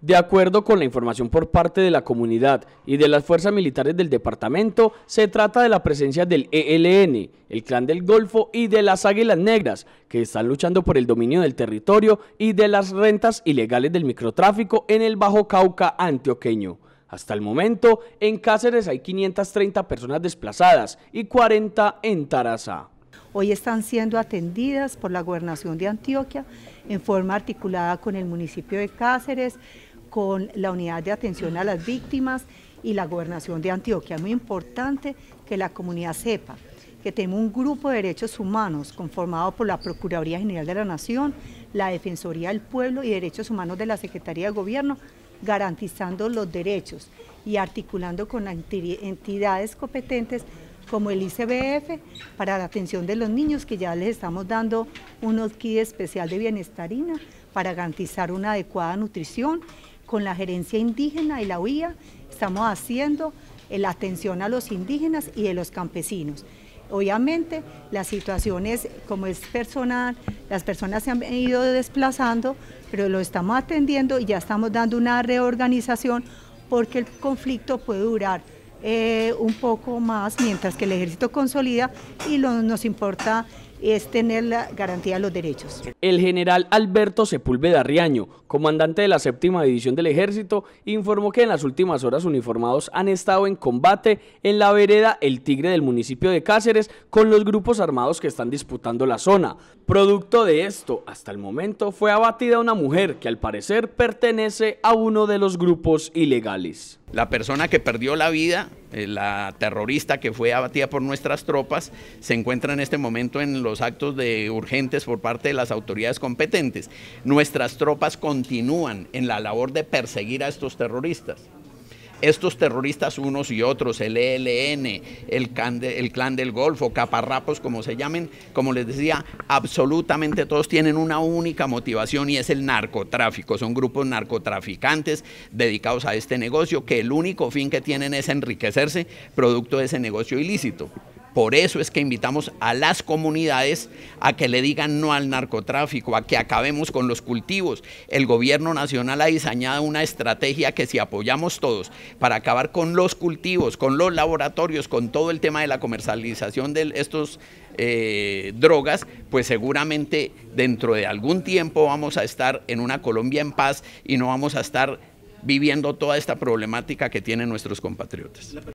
De acuerdo con la información por parte de la comunidad y de las fuerzas militares del departamento, se trata de la presencia del ELN, el Clan del Golfo y de las Águilas Negras, que están luchando por el dominio del territorio y de las rentas ilegales del microtráfico en el Bajo Cauca antioqueño. Hasta el momento, en Cáceres hay 530 personas desplazadas y 40 en Taraza hoy están siendo atendidas por la Gobernación de Antioquia en forma articulada con el municipio de Cáceres, con la Unidad de Atención a las Víctimas y la Gobernación de Antioquia. Es Muy importante que la comunidad sepa que tenemos un grupo de derechos humanos conformado por la Procuraduría General de la Nación, la Defensoría del Pueblo y Derechos Humanos de la Secretaría de Gobierno, garantizando los derechos y articulando con entidades competentes como el ICBF para la atención de los niños, que ya les estamos dando unos kits especial de bienestarina para garantizar una adecuada nutrición con la gerencia indígena y la OIA estamos haciendo eh, la atención a los indígenas y a los campesinos. Obviamente la situación es, como es personal, las personas se han ido desplazando, pero lo estamos atendiendo y ya estamos dando una reorganización porque el conflicto puede durar eh, un poco más mientras que el ejército consolida y nos importa es tener la garantía de los derechos. El general Alberto Sepúlveda Riaño, comandante de la séptima división del ejército, informó que en las últimas horas uniformados han estado en combate en la vereda El Tigre del municipio de Cáceres con los grupos armados que están disputando la zona. Producto de esto, hasta el momento fue abatida una mujer que al parecer pertenece a uno de los grupos ilegales. La persona que perdió la vida eh, la terrorista que fue abatida por nuestras tropas, se encuentra en este momento en los actos de urgentes por parte de las autoridades competentes. Nuestras tropas continúan en la labor de perseguir a estos terroristas. Estos terroristas, unos y otros, el ELN, el, el Clan del Golfo, caparrapos, como se llamen, como les decía, absolutamente todos tienen una única motivación y es el narcotráfico. Son grupos narcotraficantes dedicados a este negocio que el único fin que tienen es enriquecerse producto de ese negocio ilícito. Por eso es que invitamos a las comunidades a que le digan no al narcotráfico, a que acabemos con los cultivos. El gobierno nacional ha diseñado una estrategia que si apoyamos todos para acabar con los cultivos, con los laboratorios, con todo el tema de la comercialización de estos eh, drogas, pues seguramente dentro de algún tiempo vamos a estar en una Colombia en paz y no vamos a estar viviendo toda esta problemática que tienen nuestros compatriotas.